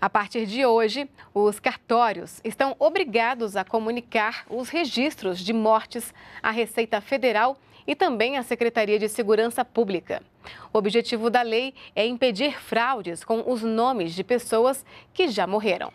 A partir de hoje, os cartórios estão obrigados a comunicar os registros de mortes à Receita Federal e também à Secretaria de Segurança Pública. O objetivo da lei é impedir fraudes com os nomes de pessoas que já morreram.